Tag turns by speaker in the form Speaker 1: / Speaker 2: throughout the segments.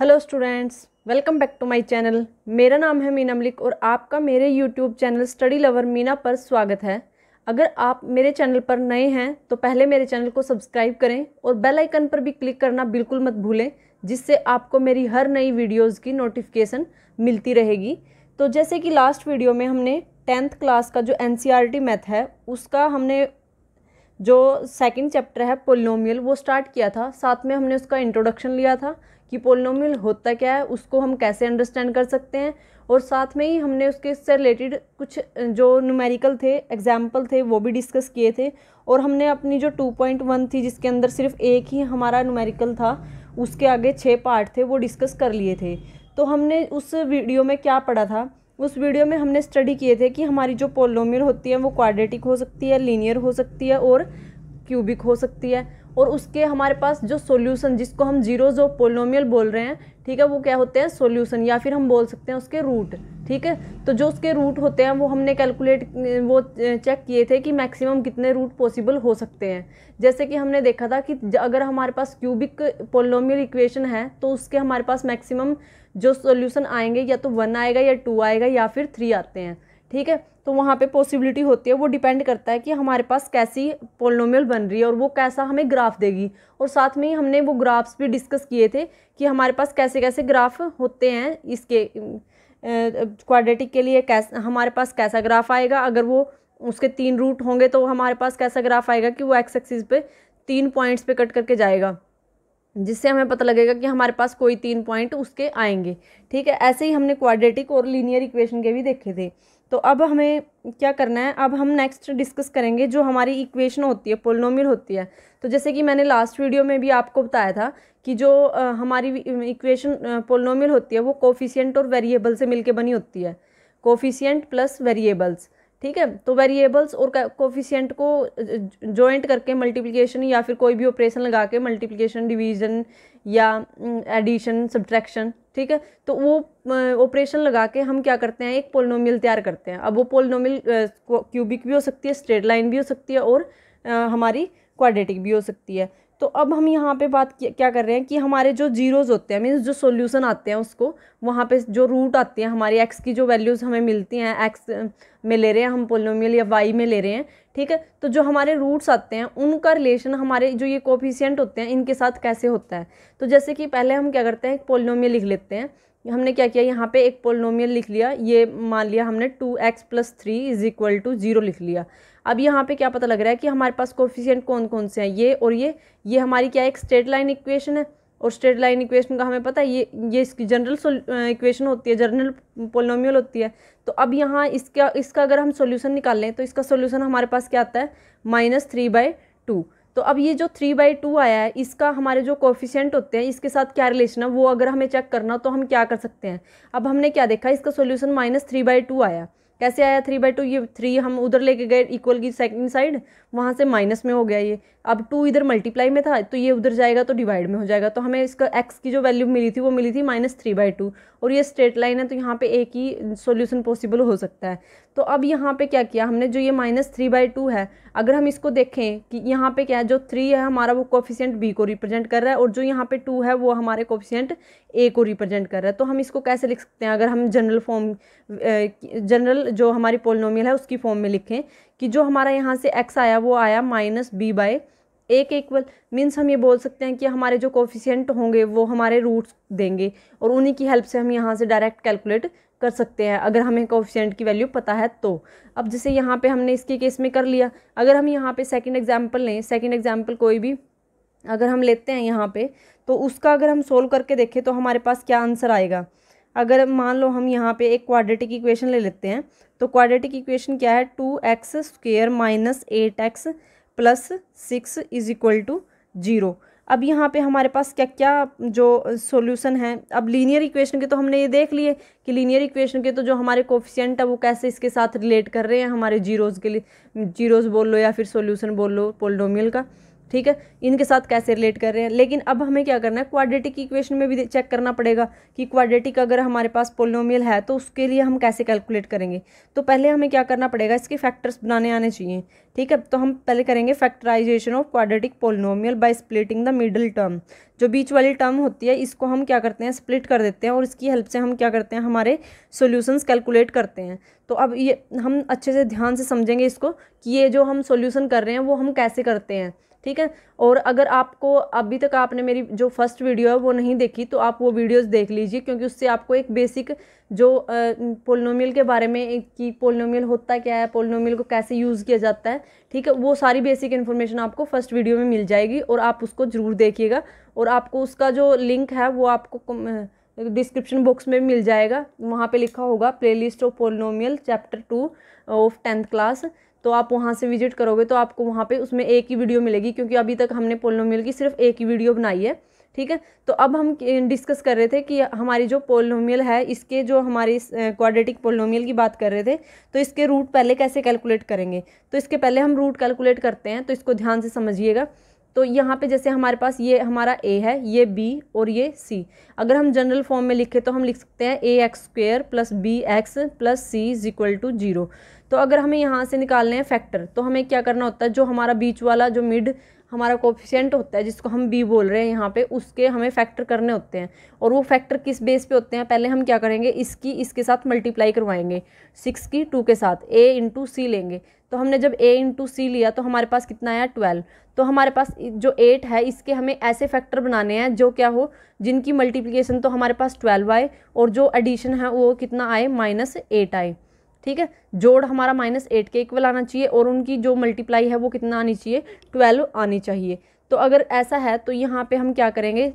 Speaker 1: hello students welcome back to my channel मेरा नाम है मीना मलिक और आपका मेरे YouTube channel study lover Meena पर स्वागत है अगर आप मेरे चैनल पर नए हैं तो पहले मेरे चैनल को सब्सक्राइब करें और बेल आइकन पर भी क्लिक करना बिल्कुल मत भूलें जिससे आपको मेरी हर नई वीडियोज़ की नोटिफिकेशन मिलती रहेगी तो जैसे कि लास्ट वीडियो में हमने टेंथ क्लास का जो एन मैथ e है उसका हमने जो सेकंड चैप्टर है पोलिनोमियल वो स्टार्ट किया था साथ में हमने उसका इंट्रोडक्शन लिया था कि पोलिनोमियल होता क्या है उसको हम कैसे अंडरस्टैंड कर सकते हैं और साथ में ही हमने उसके इससे रिलेटेड कुछ जो न्यूमेरिकल थे एग्जाम्पल थे वो भी डिस्कस किए थे और हमने अपनी जो 2.1 थी जिसके अंदर सिर्फ एक ही हमारा न्यूमेरिकल था उसके आगे छः पार्ट थे वो डिस्कस कर लिए थे तो हमने उस वीडियो में क्या पढ़ा था उस वीडियो में हमने स्टडी किए थे कि हमारी जो पोलोमियर होती है वो क्वाड्रेटिक हो सकती है लीनियर हो सकती है और क्यूबिक हो सकती है और उसके हमारे पास जो सोल्यूशन जिसको हम जीरोज जो पोलोमियल बोल रहे हैं ठीक है वो क्या होते हैं सोल्यूसन या फिर हम बोल सकते हैं उसके रूट ठीक है तो जो उसके रूट होते हैं वो हमने कैलकुलेट वो चेक किए थे कि मैक्सिमम कितने रूट पॉसिबल हो सकते हैं जैसे कि हमने देखा था कि अगर हमारे पास क्यूबिक पोलोमियल इक्वेशन है तो उसके हमारे पास मैक्सिमम जो सोल्यूसन आएंगे या तो वन आएगा या टू आएगा या फिर थ्री आते हैं ठीक है तो वहाँ पे पॉसिबिलिटी होती है वो डिपेंड करता है कि हमारे पास कैसी पोलोमियल बन रही है और वो कैसा हमें ग्राफ देगी और साथ में ही हमने वो ग्राफ्स भी डिस्कस किए थे कि हमारे पास कैसे कैसे ग्राफ होते हैं इसके क्वाड्रेटिक के लिए कैस हमारे पास कैसा ग्राफ आएगा अगर वो उसके तीन रूट होंगे तो हमारे पास कैसा ग्राफ आएगा कि वो एक्स एक्सिस पे तीन पॉइंट्स पे कट करके जाएगा जिससे हमें पता लगेगा कि हमारे पास कोई तीन पॉइंट उसके आएंगे ठीक है ऐसे ही हमने क्वाड्रेटिक और लीनियर इक्वेशन के भी देखे थे तो अब हमें क्या करना है अब हम नेक्स्ट डिस्कस करेंगे जो हमारी इक्वेशन होती है पोलिनोमियल होती है तो जैसे कि मैंने लास्ट वीडियो में भी आपको बताया था कि जो हमारी इक्वेशन पोलिनोमियल होती है वो कोफिशियंट और वेरिएबल से मिलके बनी होती है कोफिशियंट प्लस वेरिएबल्स ठीक है तो वेरिएबल्स और कोफिशियंट को जॉइंट करके मल्टीप्लिकेशन या फिर कोई भी ऑपरेशन लगा के मल्टीप्लिकेशन डिवीजन या एडिशन सब्ट्रैक्शन ठीक है तो वो ऑपरेशन लगा के हम क्या करते हैं एक पोलिनोमियल तैयार करते हैं अब वो पोलिनोमियल क्यूबिक भी हो सकती है स्ट्रेट लाइन भी हो सकती है और हमारी क्वाड्रेटिक भी हो सकती है तो अब हम यहाँ पे बात क्या कर रहे हैं कि हमारे जो जीरोज़ होते हैं मीन्स जो सॉल्यूशन आते हैं उसको वहाँ पे जो रूट आते हैं हमारे एक्स की जो वैल्यूज़ हमें मिलती हैं एक्स में ले रहे हैं हम पोलोमियल या वाई में ले रहे हैं ठीक है तो जो हमारे रूट्स आते हैं उनका रिलेशन हमारे जो ये कोफिशियंट होते हैं इनके साथ कैसे होता है तो जैसे कि पहले हम क्या करते हैं एक पोलोमियल लिख लेते हैं हमने क्या किया यहाँ पे एक पोलोमियल लिख लिया ये मान लिया हमने two x plus three is equal to zero लिख लिया अब यहाँ पे क्या पता लग रहा है कि हमारे पास कोफिशियंट कौन कौन से हैं ये और ये ये हमारी क्या एक स्ट्रेट लाइन इक्वेशन है और स्ट्रेट लाइन इक्वेशन का हमें पता है ये ये इसकी जनरल इक्वेशन होती है जनरल पोलोमियल होती है तो अब यहाँ इसका इसका अगर हम सोल्यूशन निकाल लें तो इसका सोल्यूशन हमारे पास क्या आता है माइनस थ्री बाई टू तो अब ये जो थ्री बाई टू आया है इसका हमारे जो कोफिशेंट होते हैं इसके साथ क्या रिलेशन है वो अगर हमें चेक करना तो हम क्या कर सकते हैं अब हमने क्या देखा इसका solution minus three by two आया कैसे आया थ्री बाई टू ये थ्री हम उधर लेके गए इक्वल की सेकंड साइड वहाँ से माइनस में हो गया ये अब टू इधर मल्टीप्लाई में था तो ये उधर जाएगा तो डिवाइड में हो जाएगा तो हमें इसका एक्स की जो वैल्यू मिली थी वो मिली थी माइनस थ्री बाई टू और ये स्ट्रेट लाइन है तो यहाँ पे एक ही सॉल्यूशन पॉसिबल हो सकता है तो अब यहाँ पे क्या किया हमने जो ये माइनस थ्री बाई टू है अगर हम इसको देखें कि यहाँ पे क्या है जो थ्री है हमारा वो कोफिशियंट बी को रिप्रेजेंट कर रहा है और जो यहाँ पे टू है वो हमारे कोफिशियंट ए को रिप्रेजेंट कर रहा है तो हम इसको कैसे लिख सकते हैं अगर हम जनरल फॉर्म जनरल जो हमारी पोलिनोमियल है उसकी फॉर्म में लिखें कि जो हमारा यहाँ से एक्स आया वो आया माइनस बी बाई एक इक्वल मीन्स हम ये बोल सकते हैं कि हमारे जो कोफिशियंट होंगे वो हमारे रूट्स देंगे और उन्हीं की हेल्प से हम यहाँ से डायरेक्ट कैलकुलेट कर सकते हैं अगर हमें कोफिशियंट की वैल्यू पता है तो अब जैसे यहाँ पे हमने इसके केस में कर लिया अगर हम यहाँ पे सेकंड एग्जांपल लें सेकंड एग्जांपल कोई भी अगर हम लेते हैं यहाँ पे तो उसका अगर हम सोल्व करके देखें तो हमारे पास क्या आंसर आएगा अगर मान लो हम यहाँ पे एक क्वाड्रेटिक इक्वेशन ले लेते हैं तो क्वाड्रेटिक इक्वेशन क्या है two x square minus eight x plus six is equal to zero अब यहाँ पे हमारे पास क्या क्या जो सॉल्यूशन है अब लीनियर इक्वेशन के तो हमने ये देख लिए कि लीनियर इक्वेशन के तो जो हमारे कोफिशियंट है वो कैसे इसके साथ रिलेट कर रहे हैं हमारे जीरोज़ के लिए जीरोज़ बोल लो या फिर सॉल्यूशन बोल लो पोलडोमियल का ठीक है इनके साथ कैसे रिलेट कर रहे हैं लेकिन अब हमें क्या करना है क्वाड्रेटिक इक्वेशन में भी चेक करना पड़ेगा कि क्वाड्रेटिक अगर हमारे पास पोलिनोमियल है तो उसके लिए हम कैसे कैलकुलेट करेंगे तो पहले हमें क्या करना पड़ेगा इसके फैक्टर्स बनाने आने चाहिए ठीक है तो हम पहले करेंगे factorization of quadratic polynomial by splitting the middle term जो बीच वाली टर्म होती है इसको हम क्या करते हैं स्प्लिट कर देते हैं और इसकी हेल्प से हम क्या करते हैं हमारे सोल्यूशंस कैलकुलेट करते हैं तो अब ये हम अच्छे से ध्यान से समझेंगे इसको कि ये जो हम सोल्यूशन कर रहे हैं वो हम कैसे करते हैं ठीक है और अगर आपको अभी तक आपने मेरी जो फर्स्ट वीडियो है वो नहीं देखी तो आप वो वीडियोस देख लीजिए क्योंकि उससे आपको एक बेसिक जो पोलिनोमियल के बारे में कि पोलिनोमियल होता क्या है पोलिनोमियल को कैसे यूज़ किया जाता है ठीक है वो सारी बेसिक इन्फॉर्मेशन आपको फर्स्ट वीडियो में मिल जाएगी और आप उसको ज़रूर देखिएगा और आपको उसका जो लिंक है वो आपको डिस्क्रिप्शन बॉक्स में मिल जाएगा वहाँ पे लिखा होगा playlist of polynomial chapter two of tenth class तो आप वहाँ से विजिट करोगे तो आपको वहाँ पे उसमें एक ही वीडियो मिलेगी क्योंकि अभी तक हमने पोलोमियल की सिर्फ एक ही वीडियो बनाई है ठीक है तो अब हम डिस्कस कर रहे थे कि हमारी जो पोलोमियल है इसके जो हमारी क्वाड्रेटिक पोलोमियल की बात कर रहे थे तो इसके रूट पहले कैसे कैलकुलेट करेंगे तो इसके पहले हम रूट कैलकुलेट करते हैं तो इसको ध्यान से समझिएगा तो यहाँ पे जैसे हमारे पास ये हमारा ए है ये बी और ये सी अगर हम जनरल फॉर्म में लिखें तो हम लिख सकते हैं a x square plus b x plus c is equal to zero तो अगर हमें यहाँ से निकालने हैं फैक्टर तो हमें क्या करना होता है जो हमारा बीच वाला जो मिड हमारा कोफिशेंट होता है जिसको हम बी बोल रहे हैं यहाँ पे उसके हमें फैक्टर करने होते हैं और वो फैक्टर किस बेस पे होते हैं पहले हम क्या करेंगे इसकी इसके साथ मल्टीप्लाई करवाएंगे सिक्स की टू के साथ ए इंटू सी लेंगे तो हमने जब ए इंटू सी लिया तो हमारे पास कितना आया ट्वेल्व तो हमारे पास जो एट है इसके हमें ऐसे फैक्टर बनाने हैं जो क्या हो जिनकी मल्टीप्लिकेशन तो हमारे पास ट्वेल्व आए और जो एडिशन है वो कितना आए माइनस एट आए ठीक है जोड़ हमारा माइनस एट के इक्वल आना चाहिए और उनकी जो मल्टीप्लाई है वो कितना आनी चाहिए ट्वेल्व आनी चाहिए तो अगर ऐसा है तो यहाँ पे हम क्या करेंगे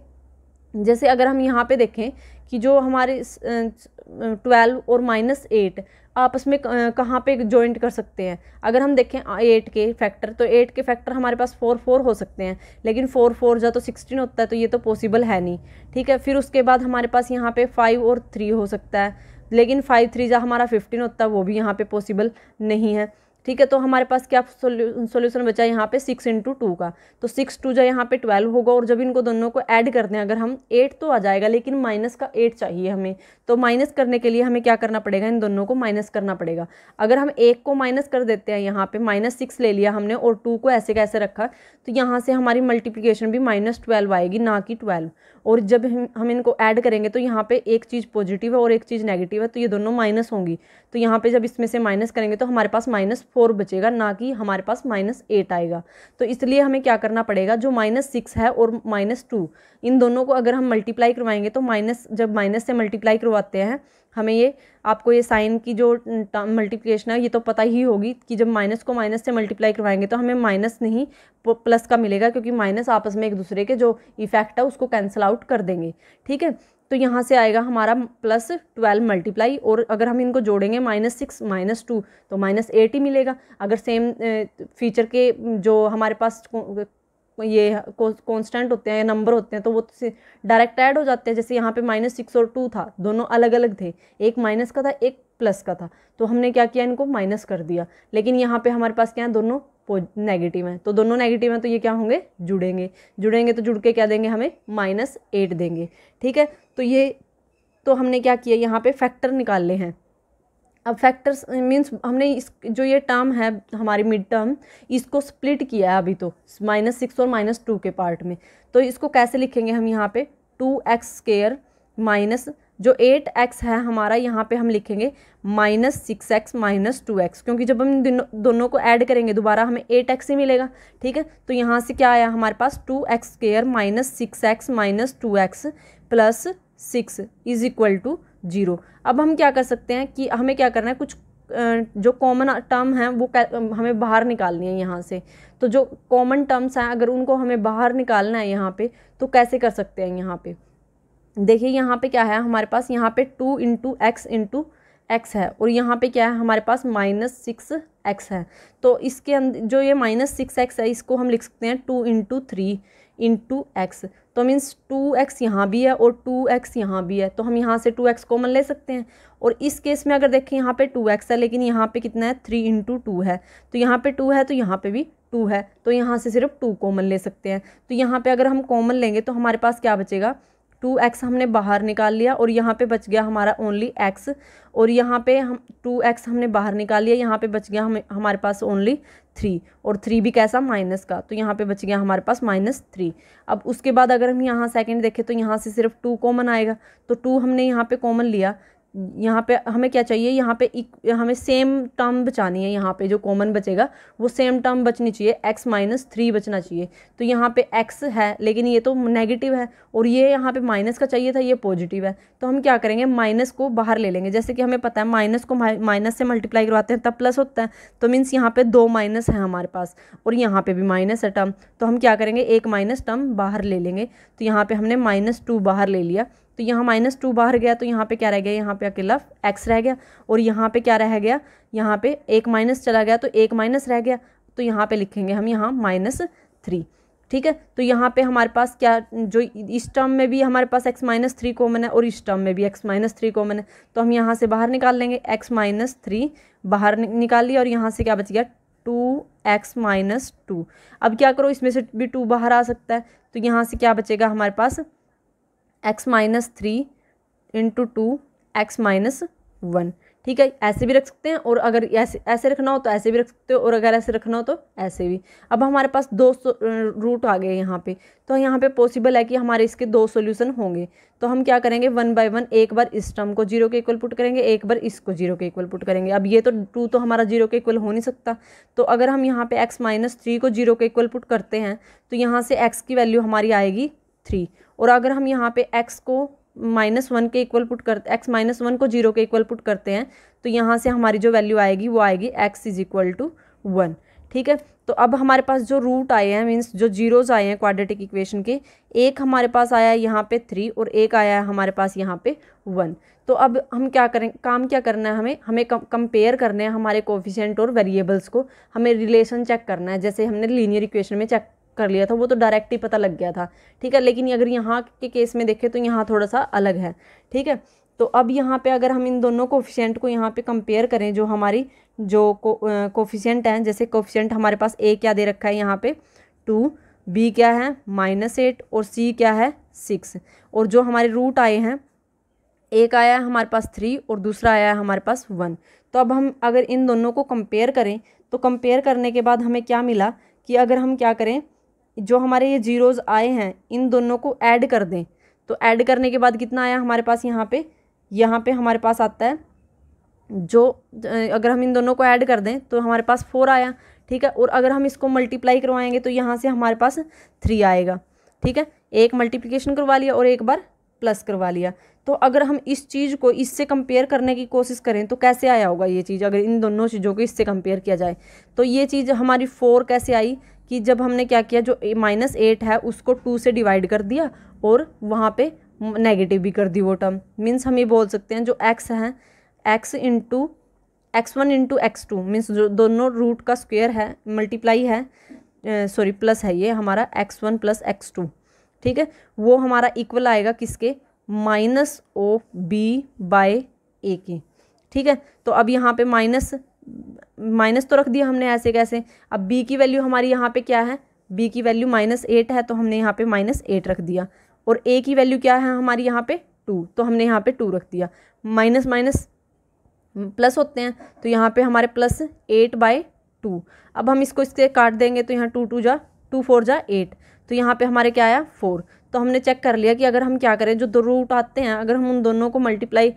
Speaker 1: जैसे अगर हम यहाँ पे देखें कि जो हमारे ट्वेल्व और माइनस एट आपस में कहाँ पे जॉइंट कर सकते हैं अगर हम देखें एट के फैक्टर तो एट के फैक्टर हमारे पास फोर फोर हो सकते हैं लेकिन फोर फोर जा तो सिक्सटीन होता है तो ये तो पॉसिबल है नहीं ठीक है फिर उसके बाद हमारे पास यहाँ पे फाइव और थ्री हो सकता है लेकिन फाइव थ्री जहाँ हमारा फिफ्टीन होता है वो भी यहाँ पे पॉसिबल नहीं है ठीक है तो हमारे पास क्या सोल्यूशन बचा है यहाँ पे सिक्स इंटू टू का तो सिक्स टू जो यहाँ पे ट्वेल्व होगा और जब इनको दोनों को ऐड करते हैं अगर हम एट तो आ जाएगा लेकिन माइनस का एट चाहिए हमें तो माइनस करने के लिए हमें क्या करना पड़ेगा इन दोनों को माइनस करना पड़ेगा अगर हम एक को माइनस कर देते हैं यहाँ पे माइनस सिक्स ले लिया हमने और टू को ऐसे कैसे रखा तो यहाँ से हमारी मल्टीप्लीकेशन भी माइनस ट्वेल्व आएगी ना कि ट्वेल्व और जब हम हम इनको ऐड करेंगे तो यहाँ पे एक चीज़ पॉजिटिव है और एक चीज़ नेगेटिव है तो ये दोनों माइनस होंगी तो यहाँ पे जब इसमें से माइनस करेंगे तो हमारे पास माइनस फोर बचेगा ना कि हमारे पास माइनस एट आएगा तो इसलिए हमें क्या करना पड़ेगा जो माइनस सिक्स है और माइनस टू इन दोनों को अगर हम मल्टीप्लाई करवाएंगे तो माइनस जब माइनस से मल्टीप्लाई करवाते हैं हमें ये आपको ये साइन की जो मल्टीप्लिकेशन है ये तो पता ही होगी कि जब माइनस को माइनस से मल्टीप्लाई करवाएंगे तो हमें माइनस नहीं प्लस का मिलेगा क्योंकि माइनस आपस में एक दूसरे के जो इफेक्ट है उसको कैंसिल आउट कर देंगे ठीक है तो यहाँ से आएगा हमारा प्लस ट्वेल्व मल्टीप्लाई और अगर हम इनको जोड़ेंगे माइनस सिक्स माइनस टू तो माइनस एट ही मिलेगा अगर सेम फीचर के जो हमारे पास ये कांस्टेंट होते हैं नंबर होते हैं तो वो तो डायरेक्ट ऐड हो जाते हैं जैसे यहाँ पे माइनस सिक्स और टू था दोनों अलग अलग थे एक माइनस का था एक प्लस का था तो हमने क्या किया इनको माइनस कर दिया लेकिन यहाँ पे हमारे पास क्या है दोनों नेगेटिव हैं तो दोनों नेगेटिव हैं तो ये क्या होंगे जुड़ेंगे जुड़ेंगे तो जुड़ के क्या देंगे हमें माइनस एट देंगे ठीक है तो ये तो हमने क्या किया यहाँ पे फैक्टर ले हैं अब फैक्टर्स मीन्स हमने इस जो ये टर्म है हमारी मिड टर्म इसको स्प्लिट किया है अभी तो माइनस सिक्स और माइनस टू के पार्ट में तो इसको कैसे लिखेंगे हम यहाँ पे टू एक्स स्केयर माइनस जो एट एक्स है हमारा यहाँ पे हम लिखेंगे minus six x minus two x क्योंकि जब हम दोनों को ऐड करेंगे दोबारा हमें एट एक्स ही मिलेगा ठीक है तो यहाँ से क्या आया हमारे पास two x square minus six x minus two x plus six is equal to zero अब हम क्या कर सकते हैं कि हमें क्या करना है कुछ जो कॉमन टर्म हैं वो हमें बाहर निकालनी है यहाँ से तो जो कॉमन टर्म्स हैं अगर उनको हमें बाहर निकालना है यहाँ पे तो कैसे कर सकते हैं यहाँ पे देखिए यहाँ पे क्या है हमारे पास यहाँ पे two into x into x है और यहाँ पे क्या है हमारे पास माइनस सिक्स एक्स है तो इसके अंदर जो ये माइनस सिक्स एक्स है इसको हम लिख सकते हैं two into three in two x तो मीन्स टू एक्स यहाँ भी है और टू एक्स यहाँ भी है तो हम यहाँ से टू एक्स कॉमन ले सकते हैं और इस केस में अगर देखें यहाँ पे टू एक्स है लेकिन यहाँ पे कितना है थ्री इंटू टू है तो यहाँ पे टू है तो यहाँ पे भी टू है तो यहाँ से सिर्फ टू कॉमन ले सकते हैं तो यहाँ पर अगर हम कॉमन लेंगे तो हमारे पास क्या बचेगा टू एक्स हमने बाहर निकाल लिया और यहाँ पे बच गया हमारा ओनली एक्स और यहाँ पे हम टू एक्स हमने बाहर निकाल लिया यहाँ पे बच गया हम हमारे पास ओनली थ्री और थ्री भी कैसा माइनस का तो यहाँ पे बच गया हमारे पास माइनस थ्री अब उसके बाद अगर हम यहाँ सेकंड देखें तो यहाँ से सिर्फ टू कॉमन आएगा तो टू हमने यहाँ पे कॉमन लिया यहाँ पे हमें क्या चाहिए यहाँ पे एक, हमें सेम टर्म बचानी है यहाँ पे जो कॉमन बचेगा वो सेम टर्म बचनी चाहिए एक्स माइनस थ्री बचना चाहिए तो यहाँ पे एक्स है लेकिन ये तो नेगेटिव है और ये यहाँ पे माइनस का चाहिए था ये पॉजिटिव है तो हम क्या करेंगे माइनस को बाहर ले लेंगे जैसे कि हमें पता है माइनस को माइनस से मल्टीप्लाई करवाते हैं तब प्लस होता है तो मीन्स यहाँ पर दो माइनस है हमारे पास और यहाँ पर भी माइनस है टर्म तो हम क्या करेंगे एक माइनस टर्म बाहर ले लेंगे तो यहाँ पर हमने माइनस बाहर ले लिया तो यहाँ माइनस टू बाहर गया तो यहाँ पे क्या रह गया यहाँ पे अकेला एक्स रह गया और यहाँ पे क्या रह गया यहाँ पे एक माइनस चला गया तो एक माइनस रह गया तो यहाँ पे लिखेंगे हम यहाँ माइनस थ्री ठीक है तो यहाँ पे हमारे पास क्या जो इस टर्म में भी हमारे पास एक्स माइनस थ्री कॉमन है और इस टर्म में भी एक्स माइनस थ्री कॉमन है तो हम यहाँ से बाहर निकाल लेंगे एक्स माइनस थ्री बाहर निकाल लिया और यहाँ से क्या बच गया टू एक्स माइनस टू अब क्या करो इसमें से भी टू बाहर आ सकता है तो यहाँ से क्या बचेगा हमारे पास x minus three into two x minus one ठीक है ऐसे भी रख सकते हैं और अगर ऐसे ऐसे रखना हो तो ऐसे भी रख सकते हो और अगर ऐसे रखना हो तो ऐसे भी अब हमारे पास दो रूट आ गए यहाँ पे तो यहाँ पे पॉसिबल है कि हमारे इसके दो सॉल्यूशन होंगे तो हम क्या करेंगे वन बाय वन एक बार इस टर्म को जीरो के इक्वल पुट करेंगे एक बार इसको जीरो के इक्वल पुट करेंगे अब ये तो टू तो हमारा जीरो के इक्वल हो नहीं सकता तो अगर हम यहाँ पर एक्स माइनस थ्री को जीरो के इक्वल पुट करते हैं तो यहाँ से एक्स की वैल्यू हमारी आएगी थ्री और अगर हम यहाँ पे एक्स को माइनस वन के इक्वल पुट करते एक्स माइनस वन को जीरो के इक्वल पुट करते हैं तो यहाँ से हमारी जो वैल्यू आएगी वो आएगी x is equal to one ठीक है तो अब हमारे पास जो रूट आए हैं मीन्स जो जीरोज़ आए हैं क्वाड्रेटिक इक्वेशन के एक हमारे पास आया है यहाँ पे थ्री और एक आया है हमारे पास यहाँ पे वन तो अब हम क्या करें काम क्या करना है हमें हमें कम, कंपेयर करना है हमारे कोफिशेंट और वेरिएबल्स को हमें रिलेशन चेक करना है जैसे हमने लीनियर इक्वेशन में चेक कर लिया था वो तो डायरेक्ट ही पता लग गया था ठीक है लेकिन अगर यहाँ के केस में देखें तो यहाँ थोड़ा सा अलग है ठीक है तो अब यहाँ पे अगर हम इन दोनों कोफिशेंट को यहाँ पे कंपेयर करें जो हमारी जो कोफिशेंट हैं जैसे कोफिशेंट हमारे पास ए क्या दे रखा है यहाँ पे टू बी क्या है माइनस एट और सी क्या है सिक्स और जो हमारे रूट आए हैं एक आया है हमारे पास थ्री और दूसरा आया है हमारे पास वन तो अब हम अगर इन दोनों को कंपेयर करें तो कंपेयर करने के बाद हमें क्या मिला कि अगर हम क्या करें जो हमारे ये जीरोज़ आए हैं इन दोनों को ऐड कर दें तो ऐड करने के बाद कितना आया हमारे पास यहाँ पे यहाँ पे हमारे पास आता है जो अगर हम इन दोनों को ऐड कर दें तो हमारे पास फोर आया ठीक है और अगर हम इसको मल्टीप्लाई करवाएंगे तो यहाँ से हमारे पास थ्री आएगा ठीक है एक मल्टीप्लिकेशन करवा लिया और एक बार प्लस करवा लिया तो अगर हम इस चीज़ को इससे कंपेयर करने की कोशिश करें तो कैसे आया होगा ये चीज़ अगर इन दोनों चीज़ों को इससे कंपेयर किया जाए तो ये चीज़ हमारी फोर कैसे आई कि जब हमने क्या किया जो माइनस एट है उसको टू से डिवाइड कर दिया और वहाँ पे नेगेटिव भी कर दी वो टर्म मीन्स हम ये बोल सकते हैं जो एक्स हैं x into x one into x two means जो दोनों रूट का स्क्वेयर है मल्टीप्लाई है सॉरी प्लस है ये हमारा x one plus x two ठीक है वो हमारा इक्वल आएगा किसके minus of b by a के ठीक है तो अब यहाँ पे माइनस माइनस तो रख दिया हमने ऐसे कैसे अब b की वैल्यू हमारी यहाँ पे क्या है b की वैल्यू माइनस एट है तो हमने यहाँ पे माइनस एट रख दिया और a की वैल्यू क्या है हमारी यहाँ पे टू तो हमने यहाँ पे टू रख दिया माइनस माइनस प्लस होते हैं तो यहाँ पे हमारे प्लस एट बाई टू अब हम इसको इससे काट देंगे तो यहाँ टू टू जा टू फोर जा एट तो यहाँ पे हमारे क्या आया फोर तो हमने चेक कर लिया कि अगर हम क्या करें जो दो रूट आते हैं अगर हम उन दोनों को मल्टीप्लाई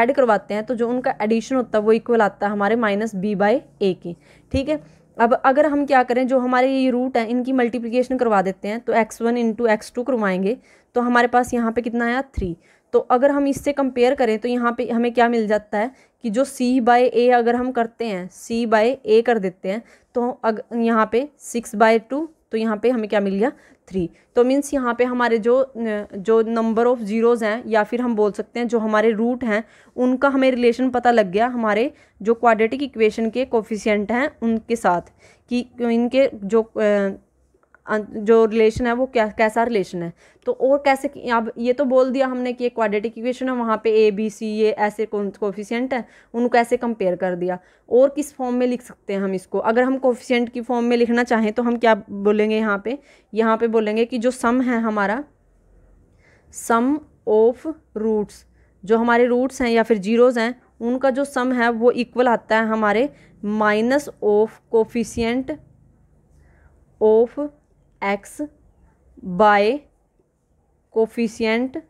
Speaker 1: ऐड करवाते हैं तो जो उनका एडिशन होता है वो इक्वल आता है हमारे माइनस बी बाई ए के ठीक है अब अगर हम क्या करें जो हमारे ये रूट हैं इनकी मल्टीप्लीकेशन करवा देते हैं तो x one into x two करवाएंगे तो हमारे पास यहाँ पे कितना आया थ्री तो अगर हम इससे कंपेयर करें तो यहाँ पे हमें क्या मिल जाता है कि जो सी बाय ए अगर हम करते हैं सी बाय ए कर देते हैं तो अग यहाँ पे सिक्स बाय टू तो यहाँ पे हमें क्या मिल गया थ्री तो मीन्स यहाँ पे हमारे जो जो नंबर ऑफ़ ज़ीरोज़ हैं या फिर हम बोल सकते हैं जो हमारे रूट हैं उनका हमें रिलेशन पता लग गया हमारे जो क्वाड्रेटिक इक्वेशन के कोफिशियंट हैं उनके साथ कि इनके जो जो रिलेशन है वो क्या कैसा रिलेशन है तो और कैसे अब ये तो बोल दिया हमने कि एक क्वाड्रेटिक इक्वेशन है वहाँ पे ए बी सी ये ऐसे कोफिशियंट है उनको कैसे कंपेयर कर दिया और किस फॉर्म में लिख सकते हैं हम इसको अगर हम कोफिशियंट की फॉर्म में लिखना चाहें तो हम क्या बोलेंगे यहाँ पे यहाँ पे बोलेंगे कि जो सम है हमारा सम ऑफ रूट्स जो हमारे रूट्स हैं या फिर जीरोज़ हैं उनका जो सम है वो इक्वल आता है हमारे minus of coefficient of x by coefficient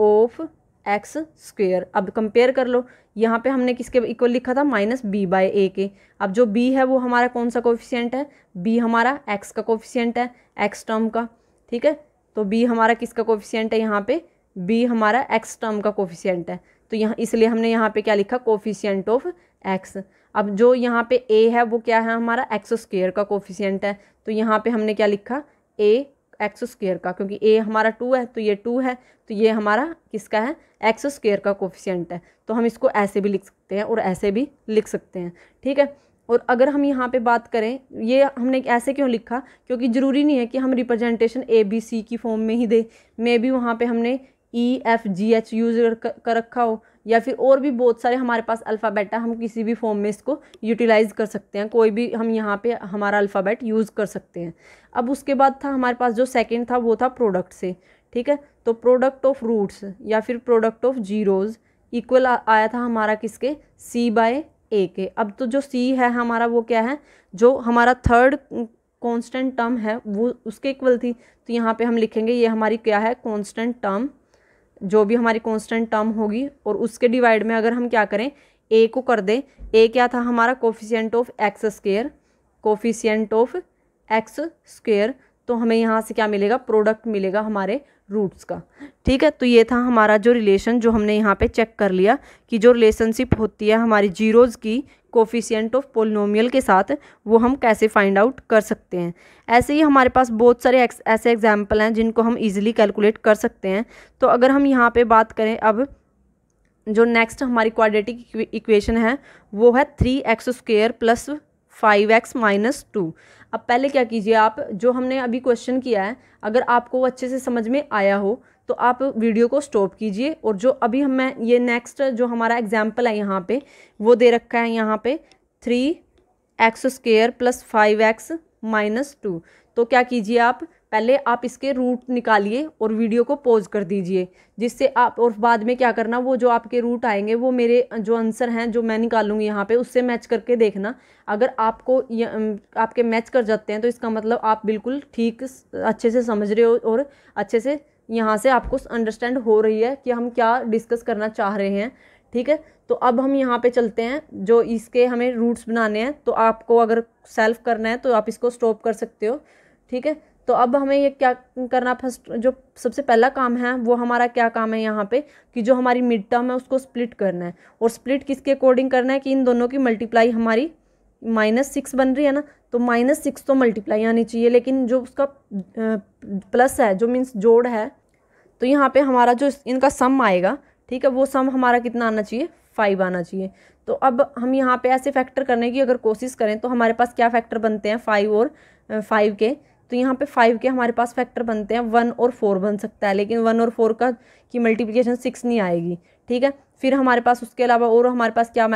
Speaker 1: of x square अब कंपेयर कर लो यहाँ पे हमने किसके इक्वल लिखा था माइनस बी बाय ए के अब जो बी है वो हमारा कौन सा कोफिशियंट है बी हमारा एक्स का कोफिशियंट है एक्स टर्म का ठीक है तो बी हमारा किसका कोफिशियंट है यहाँ पे बी हमारा एक्स टर्म का कोफिशियंट है तो यहाँ इसलिए हमने यहाँ पे क्या लिखा कोफिशियंट ऑफ एक्स अब जो यहाँ पे ए है वो क्या है हमारा एक्स स्क्र का कोफिशियंट है तो यहाँ पे हमने क्या लिखा ए एक्स स्क्र का क्योंकि ए हमारा टू है तो ये टू है तो ये हमारा किसका है एक्स स्क्र का कोफिशियंट है तो हम इसको ऐसे भी लिख सकते हैं और ऐसे भी लिख सकते हैं ठीक है और अगर हम यहाँ पे बात करें ये हमने ऐसे क्यों लिखा क्योंकि ज़रूरी नहीं है कि हम रिप्रेजेंटेशन ए बी सी की फॉर्म में ही दे मे बी वहाँ पे हमने e f g h use कर रखा हो या फिर और भी बहुत सारे हमारे पास है हम किसी भी फॉर्म में इसको यूटिलाइज़ कर सकते हैं कोई भी हम यहाँ पे हमारा अल्फ़ाबेट यूज़ कर सकते हैं अब उसके बाद था हमारे पास जो सेकेंड था वो था प्रोडक्ट से ठीक है तो प्रोडक्ट ऑफ रूट्स या फिर प्रोडक्ट ऑफ जीरोज़ इक्वल आया था हमारा किसके सी बाय ए के अब तो जो सी है हमारा वो क्या है जो हमारा थर्ड कांस्टेंट टर्म है वो उसके इक्वल थी तो यहाँ पे हम लिखेंगे ये हमारी क्या है कांस्टेंट टर्म जो भी हमारी कॉन्स्टेंट टर्म होगी और उसके डिवाइड में अगर हम क्या करें ए को कर दें ए क्या था हमारा coefficient of x square coefficient of x square तो हमें यहाँ से क्या मिलेगा प्रोडक्ट मिलेगा हमारे रूट्स का ठीक है तो ये था हमारा जो रिलेशन जो हमने यहाँ पे चेक कर लिया कि जो रिलेशनशिप होती है हमारी जीरोज़ की कोफिशियंट ऑफ पोलिनोमियल के साथ वो हम कैसे फाइंड आउट कर सकते हैं ऐसे ही हमारे पास बहुत सारे ऐसे एग्जाम्पल हैं जिनको हम इजीली कैलकुलेट कर सकते हैं तो अगर हम यहाँ पे बात करें अब जो नेक्स्ट हमारी क्वाड्रेटिक इक्वेशन है वो है three x square plus five x minus two अब पहले क्या कीजिए आप जो हमने अभी क्वेश्चन किया है अगर आपको अच्छे से समझ में आया हो तो आप वीडियो को स्टॉप कीजिए और जो अभी हम मैं ये नेक्स्ट जो हमारा एग्जाम्पल है यहाँ पे वो दे रखा है यहाँ पे three x square plus five x minus two तो क्या कीजिए आप पहले आप इसके रूट निकालिए और वीडियो को पॉज कर दीजिए जिससे आप और बाद में क्या करना वो जो आपके रूट आएंगे वो मेरे जो आंसर हैं जो मैं निकालूंगी यहाँ पे उससे मैच करके देखना अगर आपको आपके मैच कर जाते हैं तो इसका मतलब आप बिल्कुल ठीक अच्छे से समझ रहे हो और अच्छे से यहाँ से आपको अंडरस्टैंड हो रही है कि हम क्या डिस्कस करना चाह रहे हैं ठीक है तो अब हम यहाँ पे चलते हैं जो इसके हमें रूट्स बनाने हैं तो आपको अगर सेल्फ करना है तो आप इसको स्टॉप कर सकते हो ठीक है तो अब हमें ये क्या करना फर्स्ट जो सबसे पहला काम है वो हमारा क्या काम है यहाँ पे कि जो हमारी मिड टर्म है उसको स्प्लिट करना है और स्प्लिट किसके अकॉर्डिंग करना है कि इन दोनों की मल्टीप्लाई हमारी माइनस सिक्स बन रही है ना तो माइनस सिक्स तो मल्टीप्लाई आनी चाहिए लेकिन जो उसका प्लस है जो मीन्स जोड़ है तो यहाँ पे हमारा जो इनका सम आएगा ठीक है वो सम हमारा कितना आना चाहिए फाइव आना चाहिए तो अब हम यहाँ पे ऐसे फैक्टर करने की अगर कोशिश करें तो हमारे पास क्या फैक्टर बनते हैं फाइव और फाइव के तो यहाँ पे फाइव के हमारे पास फैक्टर बनते हैं वन और फोर बन सकता है लेकिन वन और फोर का की मल्टीप्लिकेशन सिक्स नहीं आएगी ठीक है फिर हमारे पास उसके अलावा और हमारे पास क्या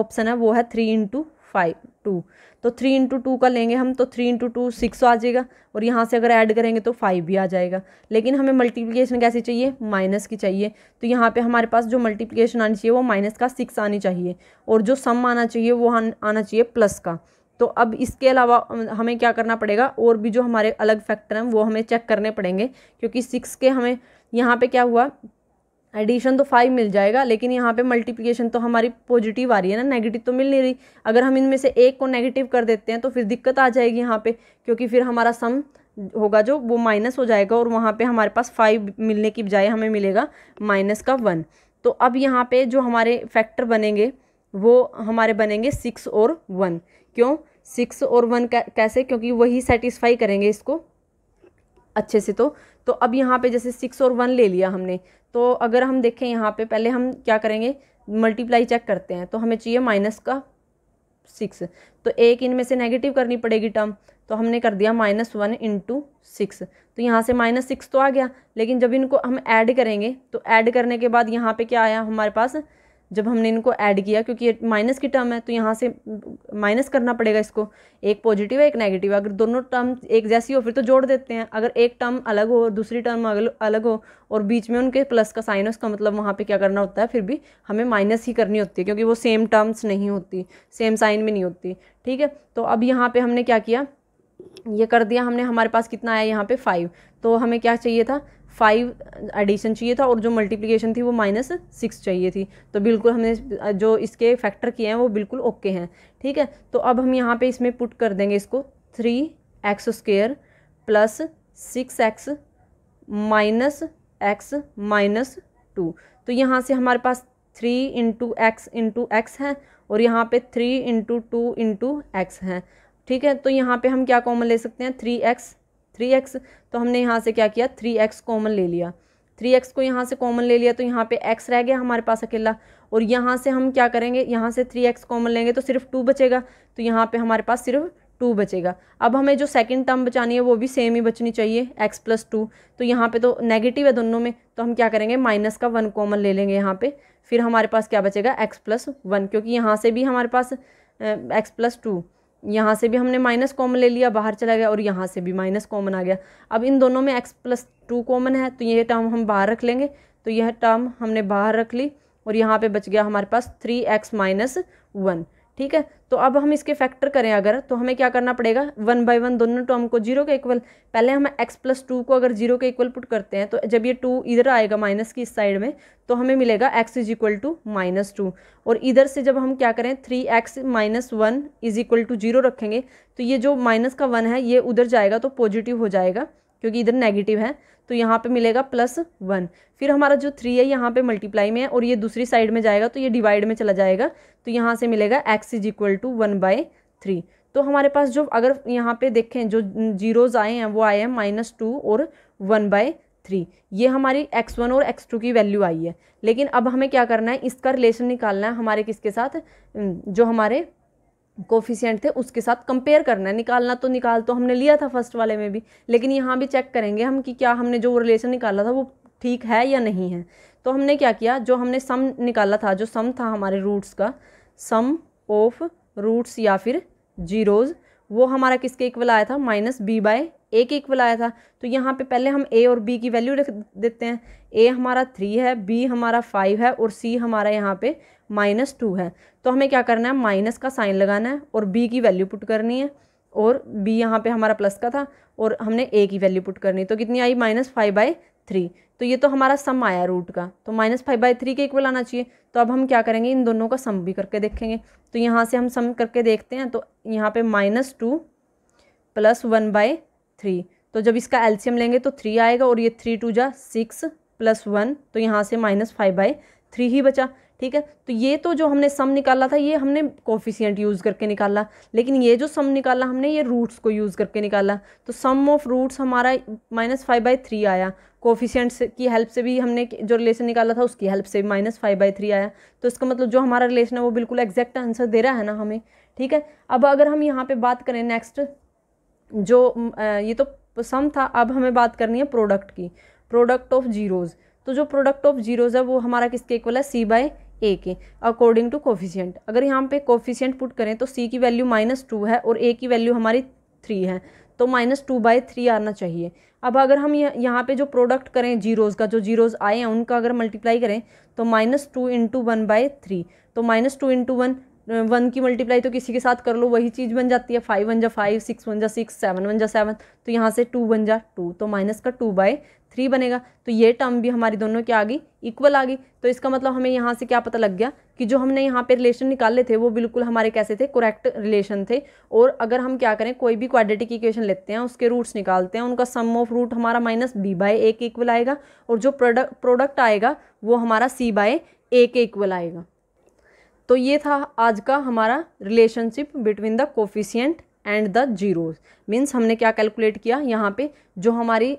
Speaker 1: ऑप्शन है वो है थ्री इंटू फाइव टू तो थ्री इंटू टू का लेंगे हम तो थ्री इंटू टू सिक्स आ जाएगा और यहाँ से अगर ऐड करेंगे तो फाइव भी आ जाएगा लेकिन हमें मल्टीप्लिकेशन कैसी चाहिए माइनस की चाहिए तो यहाँ पे हमारे पास जो मल्टीप्लिकेशन आनी चाहिए वो माइनस का सिक्स आनी चाहिए और जो सम आना चाहिए वो आना चाहिए प्लस का तो अब इसके अलावा हमें क्या करना पड़ेगा और भी जो हमारे अलग फैक्टर हैं वो हमें चेक करने पड़ेंगे क्योंकि सिक्स के हमें यहाँ पे क्या हुआ एडिशन तो फाइव मिल जाएगा लेकिन यहाँ पे मल्टीप्लिकेशन तो हमारी पॉजिटिव आ रही है ना नेगेटिव तो मिल नहीं रही अगर हम इनमें से एक को नेगेटिव कर देते हैं तो फिर दिक्कत आ जाएगी यहाँ पे क्योंकि फिर हमारा सम होगा जो वो माइनस हो जाएगा और वहाँ पे हमारे पास फाइव मिलने की बजाय हमें मिलेगा माइनस का वन तो अब यहाँ पर जो हमारे फैक्टर बनेंगे वो हमारे बनेंगे सिक्स और वन क्यों सिक्स और वन कैसे क्योंकि वही सेटिस्फाई करेंगे इसको अच्छे से तो तो अब यहाँ पे जैसे सिक्स और वन ले लिया हमने तो अगर हम देखें यहाँ पे पहले हम क्या करेंगे मल्टीप्लाई चेक करते हैं तो हमें चाहिए माइनस का सिक्स तो एक इनमें से नेगेटिव करनी पड़ेगी टर्म तो हमने कर दिया माइनस वन इंटू सिक्स तो यहाँ से माइनस सिक्स तो आ गया लेकिन जब इनको हम ऐड करेंगे तो ऐड करने के बाद यहाँ पे क्या आया हमारे पास जब हमने इनको ऐड किया क्योंकि ये माइनस की टर्म है तो यहाँ से माइनस करना पड़ेगा इसको एक पॉजिटिव है एक नेगेटिव है अगर दोनों टर्म एक जैसी हो फिर तो जोड़ देते हैं अगर एक टर्म अलग हो और दूसरी टर्म अलग हो और बीच में उनके प्लस का साइन हो उसका मतलब वहाँ पे क्या करना होता है फिर भी हमें माइनस ही करनी होती है क्योंकि वो सेम टर्म्स नहीं होती सेम साइन में नहीं होती ठीक है तो अब यहाँ पर हमने क्या किया ये कर दिया हमने हमारे पास कितना आया यहाँ पर फाइव तो हमें क्या चाहिए था फाइव एडिशन चाहिए था और जो मल्टीप्लिकेशन थी वो माइनस सिक्स चाहिए थी तो बिल्कुल हमने जो इसके फैक्टर किए हैं वो बिल्कुल ओके हैं ठीक है तो अब हम यहाँ पे इसमें पुट कर देंगे इसको three x square plus six x minus x minus two तो यहाँ से हमारे पास three into x into x है और यहाँ पे three into two into x है ठीक है तो यहाँ पे हम क्या कॉमन ले सकते हैं थ्री एक्स थ्री एक्स तो हमने यहाँ से क्या किया थ्री एक्स कॉमन ले लिया थ्री एक्स को यहाँ से कॉमन ले लिया तो यहाँ पे एक्स रह गया हमारे पास अकेला और यहाँ से हम क्या करेंगे यहाँ से थ्री एक्स कॉमन लेंगे तो सिर्फ टू बचेगा तो यहाँ पे हमारे पास सिर्फ टू बचेगा अब हमें जो सेकंड टर्म बचानी है वो भी सेम ही बचनी चाहिए एक्स प्लस टू तो यहाँ पे तो नेगेटिव है दोनों में तो हम क्या करेंगे माइनस का वन कॉमन ले लेंगे यहाँ पे फिर हमारे पास क्या बचेगा एक्स प्लस वन क्योंकि यहाँ से भी हमारे पास एक्स प्लस टू यहाँ से भी हमने माइनस कॉमन ले लिया बाहर चला गया और यहाँ से भी माइनस कॉमन आ गया अब इन दोनों में एक्स प्लस टू कॉमन है तो यह टर्म हम बाहर रख लेंगे तो यह टर्म हमने बाहर रख ली और यहाँ पे बच गया हमारे पास थ्री एक्स माइनस वन ठीक है तो अब हम इसके फैक्टर करें अगर तो हमें क्या करना पड़ेगा वन बाई वन दोनों टर्म को जीरो के इक्वल पहले हम एक्स प्लस टू को अगर जीरो के इक्वल पुट करते हैं तो जब ये टू इधर आएगा माइनस की इस साइड में तो हमें मिलेगा x is equal to minus two और इधर से जब हम क्या करें three x minus one is equal to zero रखेंगे तो ये जो माइनस का वन है ये उधर जाएगा तो पॉजिटिव हो जाएगा क्योंकि इधर नेगेटिव है तो यहाँ पे मिलेगा प्लस वन फिर हमारा जो थ्री है यहाँ पे मल्टीप्लाई में है और ये दूसरी साइड में जाएगा तो ये डिवाइड में चला जाएगा तो यहाँ से मिलेगा x is equal to one by three तो हमारे पास जो अगर यहाँ पे देखें जो जीरोज़ आए हैं वो आए हैं माइनस टू और वन बाय थ्री ये हमारी एक्स वन और एक्स टू की वैल्यू आई है लेकिन अब हमें क्या करना है इसका रिलेशन निकालना है हमारे किसके साथ जो हमारे कोफिशियंट थे उसके साथ कंपेयर करना है निकालना तो निकाल तो हमने लिया था फर्स्ट वाले में भी लेकिन यहाँ भी चेक करेंगे हम कि क्या हमने जो रिलेशन निकाला था वो ठीक है या नहीं है तो हमने क्या किया जो हमने सम निकाला था जो सम था हमारे रूट्स का सम ऑफ रूट्स या फिर जीरोज़ वो हमारा किसके इक्वल आया था माइनस बी बाय ए के इक्वल आया था तो यहाँ पे पहले हम ए और बी की वैल्यू रख देते हैं ए हमारा थ्री है बी हमारा फाइव है और सी हमारा यहाँ पे माइनस टू है तो हमें क्या करना है माइनस का साइन लगाना है और बी की वैल्यू पुट करनी है और बी यहाँ पे हमारा प्लस का था और हमने ए की वैल्यू पुट करनी तो कितनी आई माइनस फाइव बाई थ्री तो ये तो हमारा सम आया रूट का तो माइनस फाइव बाई थ्री के इक्वल आना चाहिए तो अब हम क्या करेंगे इन दोनों का सम भी करके देखेंगे तो यहाँ से हम सम करके देखते हैं तो यहाँ पर minus two plus one by three तो जब इसका एल्शियम लेंगे तो थ्री आएगा और ये थ्री टू जा सिक्स प्लस वन तो यहाँ से माइनस फाइव बाई थ्री ही बचा ठीक है तो ये तो जो हमने सम निकाला था ये हमने कोफिशियंट यूज़ करके निकाला लेकिन ये जो सम निकाला हमने ये रूट्स को यूज़ करके निकाला तो सम ऑफ रूट्स हमारा माइनस फाइव बाई थ्री आया कोफिशियंट्स की हेल्प से भी हमने जो रिलेशन निकाला था उसकी हेल्प से भी माइनस फाइव बाई थ्री आया तो इसका मतलब जो हमारा रिलेशन है वो बिल्कुल एग्जैक्ट आंसर दे रहा है ना हमें ठीक है अब अगर हम यहाँ पर बात करें नेक्स्ट जो ये तो सम था अब हमें बात करनी है प्रोडक्ट की प्रोडक्ट ऑफ जीरोज़ तो जो प्रोडक्ट ऑफ जीरोज़ है वो हमारा किसके इक्वल है सी बाई ए के अकॉर्डिंग टू कोफिशियंट अगर यहाँ पे कोफिशियंट पुट करें तो सी की वैल्यू माइनस टू है और ए की वैल्यू हमारी थ्री है तो माइनस टू बाई थ्री आना चाहिए अब अगर हम यहाँ पे जो प्रोडक्ट करें जीरोज़ का जो जीरोज़ आए हैं उनका अगर मल्टीप्लाई करें तो minus two into one by three तो minus two into one one की मल्टीप्लाई तो किसी के साथ कर लो वही चीज़ बन जाती है फाइव वन जा फाइव सिक्स वन जा सिक्स सेवन वन जा सेवन तो यहाँ से टू वन जा टू तो माइनस का टू बाई थ्री बनेगा तो ये टर्म भी हमारी दोनों की आ गई इक्वल आ गई तो इसका मतलब हमें यहाँ से क्या पता लग गया कि जो हमने यहाँ पे रिलेशन निकाले थे वो बिल्कुल हमारे कैसे थे करेक्ट रिलेशन थे और अगर हम क्या करें कोई भी क्वाड्रेटिक इक्वेशन लेते हैं उसके रूट्स निकालते हैं उनका सम ऑफ रूट हमारा माइनस बी बाय ए के इक्वल आएगा और जो प्रोडक्ट प्रोडक्ट आएगा वो हमारा सी बाय ए के इक्वल आएगा तो ये था आज का हमारा relationship between the coefficient and the zeros means हमने क्या कैलकुलेट किया यहाँ पे जो हमारी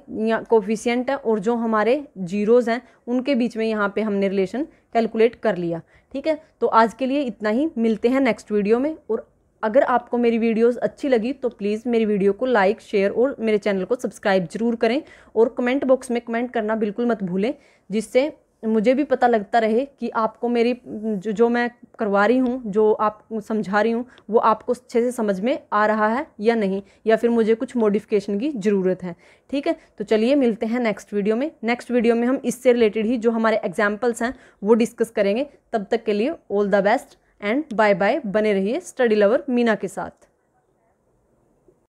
Speaker 1: कोफिशियंट है और जो हमारे जीरोज़ हैं उनके बीच में यहाँ पे हमने रिलेशन कैलकुलेट कर लिया ठीक है तो आज के लिए इतना ही मिलते हैं नेक्स्ट वीडियो में और अगर आपको मेरी वीडियोस अच्छी लगी तो प्लीज़ मेरी वीडियो को लाइक शेयर और मेरे चैनल को सब्सक्राइब जरूर करें और कमेंट बॉक्स में कमेंट करना बिल्कुल मत भूलें जिससे मुझे भी पता लगता रहे कि आपको मेरी जो जो मैं करवा रही हूँ जो आप समझा रही हूँ वो आपको अच्छे से समझ में आ रहा है या नहीं या फिर मुझे कुछ मॉडिफिकेशन की ज़रूरत है ठीक है तो चलिए मिलते हैं नेक्स्ट वीडियो में नेक्स्ट वीडियो में हम इससे रिलेटेड ही जो हमारे एग्जाम्पल्स हैं वो डिस्कस करेंगे तब तक के लिए all the best and bye bye बने रहिए स्टडी लवर मीना के साथ